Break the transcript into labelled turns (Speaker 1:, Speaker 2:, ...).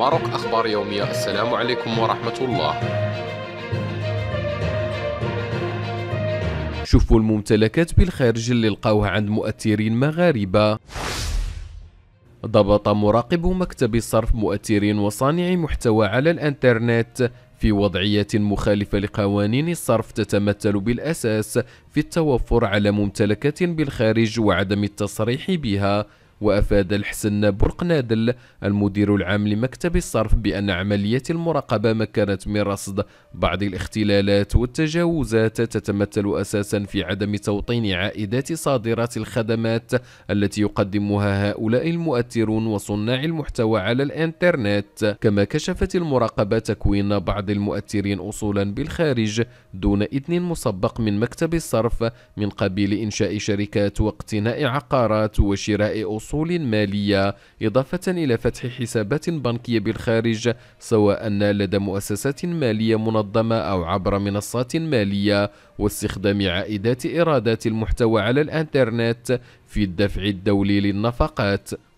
Speaker 1: ماروك أخبار يومية السلام عليكم ورحمة الله شوفوا الممتلكات بالخارج اللي لقاوها عند مؤثرين مغاربة ضبط مراقب مكتب صرف مؤثرين وصانعي محتوى على الانترنت في وضعية مخالفة لقوانين الصرف تتمثل بالأساس في التوفر على ممتلكات بالخارج وعدم التصريح بها وأفاد الحسن برقنادل المدير العام لمكتب الصرف بأن عملية المراقبة مكنت من رصد بعض الاختلالات والتجاوزات تتمثل أساسا في عدم توطين عائدات صادرات الخدمات التي يقدمها هؤلاء المؤثرون وصناع المحتوى على الإنترنت كما كشفت المراقبة تكوين بعض المؤثرين أصولا بالخارج دون إذن مسبق من مكتب الصرف من قبيل إنشاء شركات واقتناء عقارات وشراء أصول أصول مالية إضافة إلى فتح حسابات بنكية بالخارج سواء لدى مؤسسات مالية منظمة أو عبر منصات مالية واستخدام عائدات إيرادات المحتوى على الإنترنت في الدفع الدولي للنفقات